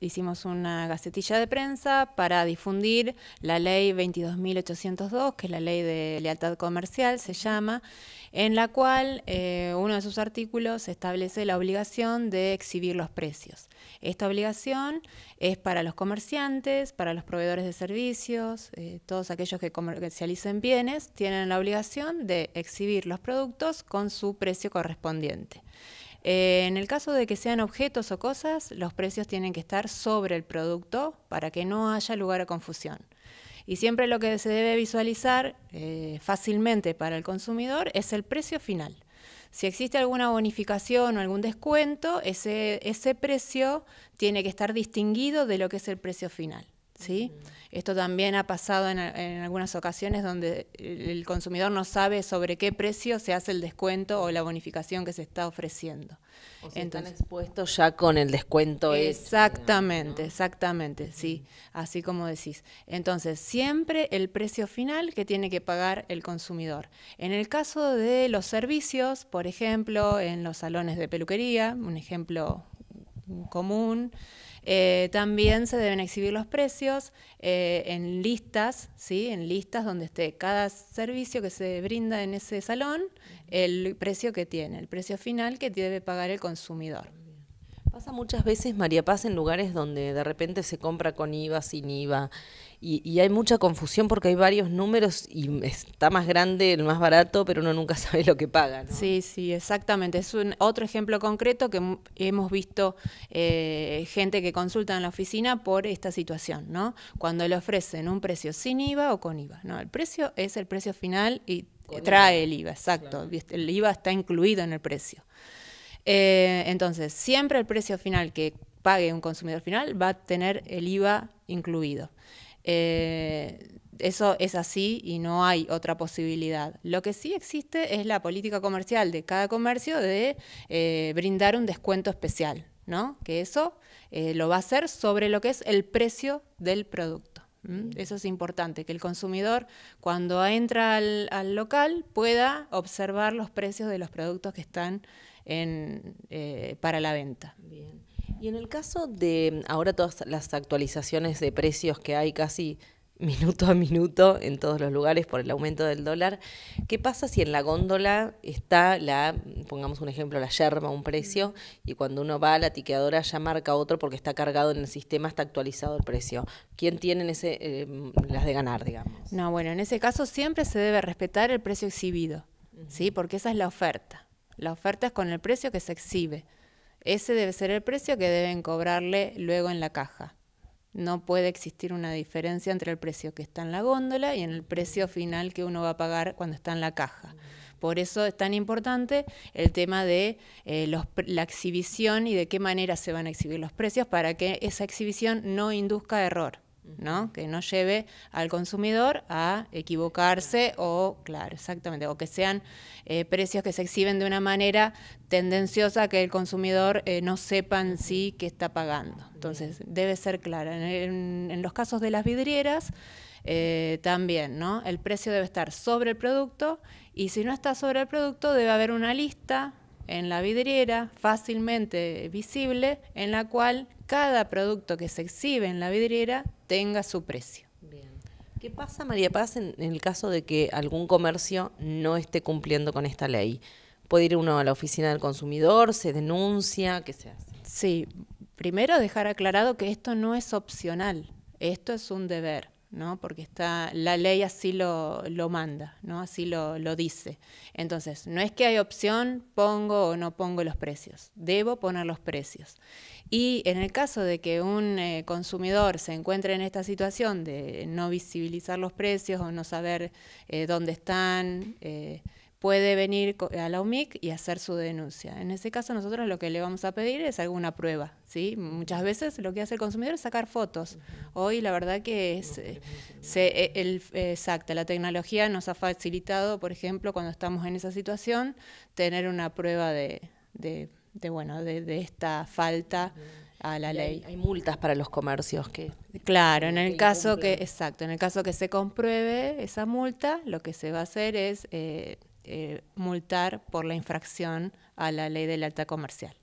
hicimos una gacetilla de prensa para difundir la ley 22.802, que es la ley de lealtad comercial, se llama, en la cual eh, uno de sus artículos establece la obligación de exhibir los precios. Esta obligación es para los comerciantes, para los proveedores de servicios, eh, todos aquellos que comercialicen bienes, tienen la obligación de exhibir los productos con su precio correspondiente. Eh, en el caso de que sean objetos o cosas, los precios tienen que estar sobre el producto para que no haya lugar a confusión. Y siempre lo que se debe visualizar eh, fácilmente para el consumidor es el precio final. Si existe alguna bonificación o algún descuento, ese precio tiene que estar distinguido de lo que es el precio final. ¿sí? Esto también ha pasado en, algunas ocasiones donde el consumidor no sabe sobre qué precio se hace el descuento o la bonificación que se está ofreciendo. Entonces, están expuestos ya con el descuento Exactamente, exactamente, sí, así como decís. Entonces, siempre el precio final que tiene que pagar el consumidor. En el caso de los servicios, por ejemplo, en los salones de peluquería, un ejemplo común. Eh, también se deben exhibir los precios eh, en listas, ¿sí? en listas donde esté cada servicio que se brinda en ese salón, el precio que tiene, el precio final que debe pagar el consumidor. Pasa muchas veces, María Paz, en lugares donde de repente se compra con IVA, sin IVA, y, hay mucha confusión porque hay varios números y está más grande, el más barato, pero uno nunca sabe lo que paga. Sí, sí, exactamente. Es un, otro ejemplo concreto que hemos visto eh, gente que consulta en la oficina por esta situación, ¿no? Cuando le ofrecen un precio sin IVA o con IVA, ¿no? El precio es el precio final y trae el IVA, exacto. El IVA está incluido en el precio. Eh, entonces, siempre el precio final que pague un consumidor final va a tener el IVA incluido. Eh, eso es así y no hay otra posibilidad. Lo que sí existe es la política comercial de cada comercio de eh, brindar un descuento especial, Que eso lo va a hacer sobre lo que es el precio del producto. Mm. Mm. Eso es importante, que el consumidor cuando entra al, local pueda observar los precios de los productos que están eh, para la venta. Y en el caso de ahora todas las actualizaciones de precios que hay casi minuto a minuto en todos los lugares por el aumento del dólar. ¿Qué pasa si en la góndola está la, pongamos un ejemplo, la yerba un precio, mm. y cuando uno va a la tiqueadora ya marca otro porque está cargado en el sistema, está actualizado el precio? ¿Quién tiene eh, las de ganar, digamos? No, bueno, en ese caso siempre se debe respetar el precio exhibido, ¿sí? Porque esa es la oferta. La oferta es con el precio que se exhibe. Ese debe ser el precio que deben cobrarle luego en la caja. No puede existir una diferencia entre el precio que está en la góndola y en el precio final que uno va a pagar cuando está en la caja. Por eso es tan importante el tema de eh, la exhibición y de qué manera se van a exhibir los precios para que esa exhibición no induzca error. Que no lleve al consumidor a equivocarse o, claro, exactamente, o que sean eh, precios que se exhiben de una manera tendenciosa que el consumidor eh, no sepa en sí qué está pagando. Entonces, debe ser clara. En, los casos de las vidrieras, eh, también, El precio debe estar sobre el producto y si no está sobre el producto debe haber una lista en la vidriera fácilmente visible en la cual cada producto que se exhibe en la vidriera tenga su precio. ¿Qué pasa, María Paz, en, en el caso de que algún comercio no esté cumpliendo con esta ley? ¿Puede ir uno a la oficina del consumidor? ¿Se denuncia? ¿Qué se hace? Sí, primero dejar aclarado que esto no es opcional, esto es un deber. Porque está, la ley así lo, manda, ¿no? Así lo, dice. Entonces, no es que hay opción, pongo o no pongo los precios. Debo poner los precios. Y en el caso de que un eh, consumidor se encuentre en esta situación de no visibilizar los precios o no saber eh, dónde están, eh, puede venir a la UMIC y hacer su denuncia. En ese caso nosotros lo que le vamos a pedir es alguna prueba, ¿sí? Muchas veces lo que hace el consumidor es sacar fotos. Hoy la verdad que es eh, se, eh, el, exacta, la tecnología nos ha facilitado, por ejemplo, cuando estamos en esa situación, tener una prueba de, de, bueno, de, esta falta a la ley. Hay, multas para los comercios que Claro, en el caso que exacto, en el caso que se compruebe esa multa, lo que se va a hacer es eh, eh, multar por la infracción a la ley del alta comercial.